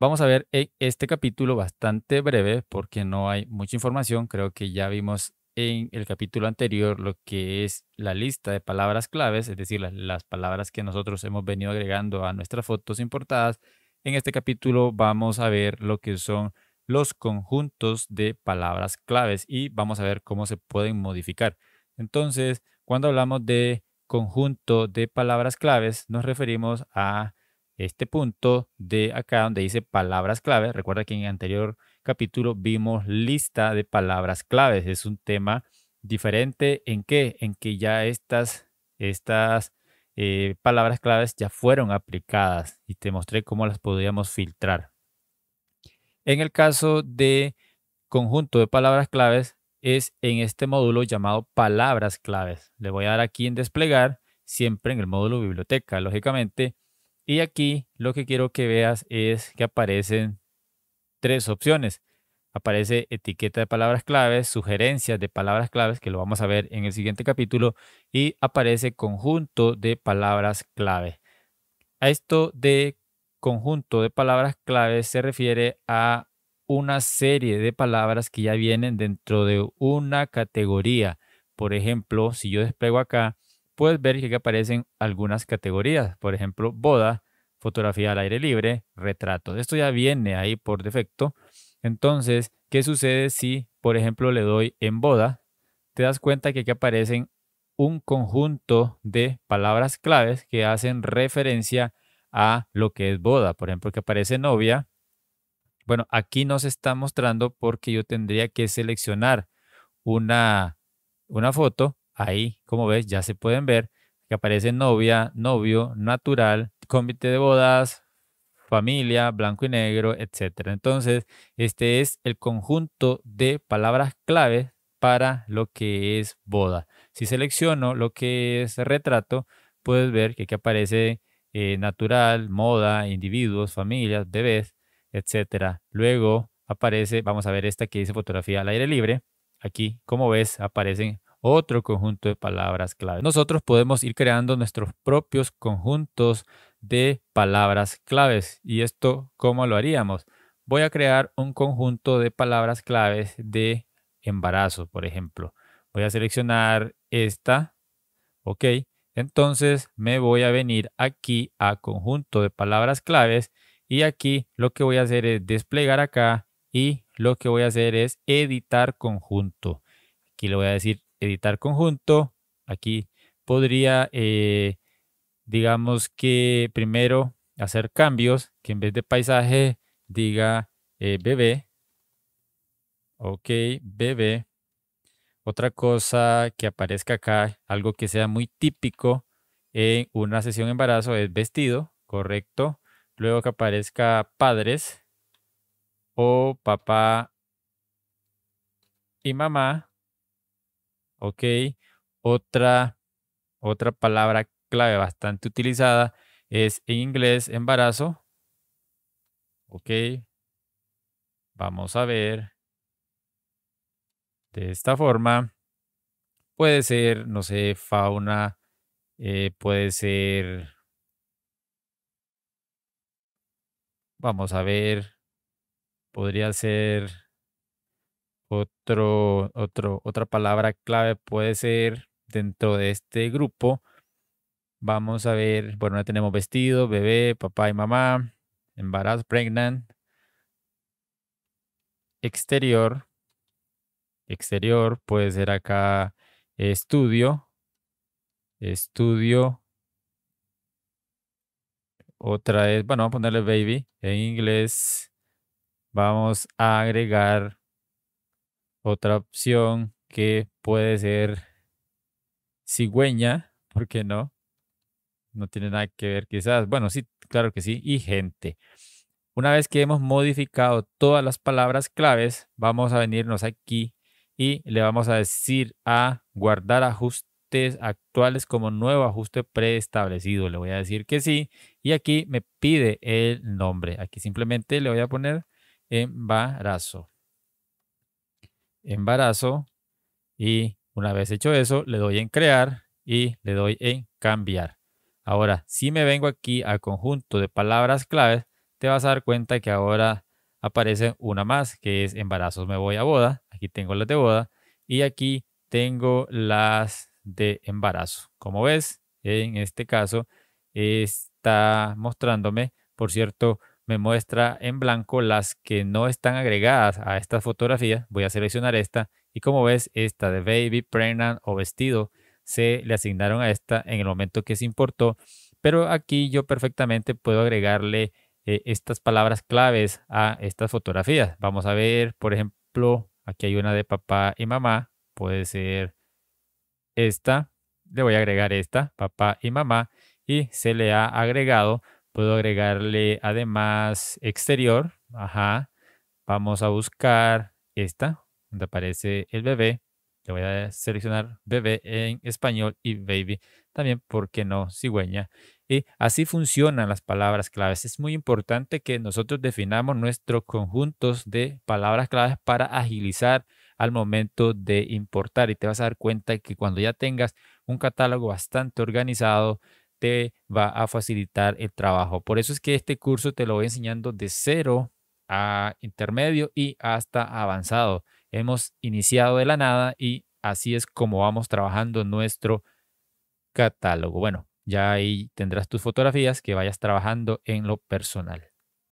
Vamos a ver eh, este capítulo bastante breve porque no hay mucha información. Creo que ya vimos en el capítulo anterior lo que es la lista de palabras claves, es decir, las, las, palabras que nosotros hemos venido agregando a nuestras fotos importadas. En este capítulo vamos a ver lo que son los conjuntos de palabras claves y vamos a ver cómo se pueden modificar. Entonces, cuando hablamos de conjunto de palabras claves, nos referimos a este punto de acá donde dice palabras clave. Recuerda que en el anterior capítulo vimos lista de palabras claves. Es un tema diferente en qué? En que ya estas, estas eh, palabras claves ya fueron aplicadas y te mostré cómo las podíamos filtrar. En el caso de conjunto de palabras claves, es en este módulo llamado palabras claves. Le voy a dar aquí en desplegar, siempre en el módulo biblioteca, lógicamente y aquí lo que quiero que veas es que aparecen tres opciones. Aparece etiqueta de palabras claves, sugerencias de palabras claves, que lo vamos a ver en el siguiente capítulo, y aparece conjunto de palabras clave. A esto de conjunto de palabras claves se refiere a una serie de palabras que ya vienen dentro de una categoría. Por ejemplo, si yo despego acá, puedes ver que aparecen algunas categorías, por ejemplo, boda, fotografía al aire libre, retratos. Esto ya viene ahí por defecto. Entonces, ¿qué sucede si, por ejemplo, le doy en boda? Te das cuenta que aquí aparecen un conjunto de palabras claves que hacen referencia a lo que es boda. Por ejemplo, que aparece novia. Bueno, aquí no se está mostrando porque yo tendría que seleccionar una, una foto Ahí, como ves, ya se pueden ver que aparece novia, novio, natural, comité de bodas, familia, blanco y negro, etc. Entonces, este es el conjunto de palabras clave para lo que es boda. Si selecciono lo que es retrato, puedes ver que aquí aparece eh, natural, moda, individuos, familias, bebés, etc. Luego aparece, vamos a ver esta que dice fotografía al aire libre. Aquí, como ves, aparecen otro conjunto de palabras clave. Nosotros podemos ir creando nuestros propios conjuntos de palabras claves. ¿Y esto cómo lo haríamos? Voy a crear un conjunto de palabras claves de embarazo, por ejemplo. Voy a seleccionar esta. Ok. Entonces me voy a venir aquí a conjunto de palabras claves y aquí lo que voy a hacer es desplegar acá y lo que voy a hacer es editar conjunto. Aquí le voy a decir editar conjunto. Aquí podría, eh, digamos que primero hacer cambios, que en vez de paisaje diga eh, bebé. Ok, bebé. Otra cosa que aparezca acá, algo que sea muy típico en una sesión embarazo es vestido, correcto. Luego que aparezca padres o papá y mamá. ¿ok? Otra, otra palabra clave bastante utilizada es en inglés embarazo, ¿ok? Vamos a ver. De esta forma, puede ser, no sé, fauna, eh, puede ser... Vamos a ver, podría ser otro, otro, otra palabra clave puede ser dentro de este grupo. Vamos a ver, bueno, tenemos vestido, bebé, papá y mamá, embarazo, pregnant, exterior, exterior, puede ser acá estudio, estudio. Otra vez. bueno, vamos a ponerle baby en inglés. Vamos a agregar otra opción que puede ser cigüeña, ¿por qué no? No tiene nada que ver quizás. Bueno, sí, claro que sí. Y gente. Una vez que hemos modificado todas las palabras claves, vamos a venirnos aquí y le vamos a decir a guardar ajustes actuales como nuevo ajuste preestablecido. Le voy a decir que sí. Y aquí me pide el nombre. Aquí simplemente le voy a poner embarazo embarazo y una vez hecho eso, le doy en crear y le doy en cambiar. Ahora, si me vengo aquí al conjunto de palabras claves, te vas a dar cuenta que ahora aparece una más, que es embarazos me voy a boda. Aquí tengo las de boda y aquí tengo las de embarazo. Como ves, en este caso está mostrándome, por cierto, me muestra en blanco las que no están agregadas a estas fotografías. Voy a seleccionar esta y como ves, esta de baby, pregnant o vestido se le asignaron a esta en el momento que se importó. Pero aquí yo perfectamente puedo agregarle eh, estas palabras claves a estas fotografías. Vamos a ver, por ejemplo, aquí hay una de papá y mamá. Puede ser esta. Le voy a agregar esta, papá y mamá. Y se le ha agregado Puedo agregarle además exterior. Ajá. Vamos a buscar esta, donde aparece el bebé. Le voy a seleccionar bebé en español y baby también, porque no? Cigüeña. Y así funcionan las palabras claves. Es muy importante que nosotros definamos nuestros conjuntos de palabras claves para agilizar al momento de importar. Y te vas a dar cuenta que cuando ya tengas un catálogo bastante organizado, te va a facilitar el trabajo. Por eso es que este curso te lo voy enseñando de cero a intermedio y hasta avanzado. Hemos iniciado de la nada y así es como vamos trabajando nuestro catálogo. Bueno, ya ahí tendrás tus fotografías que vayas trabajando en lo personal.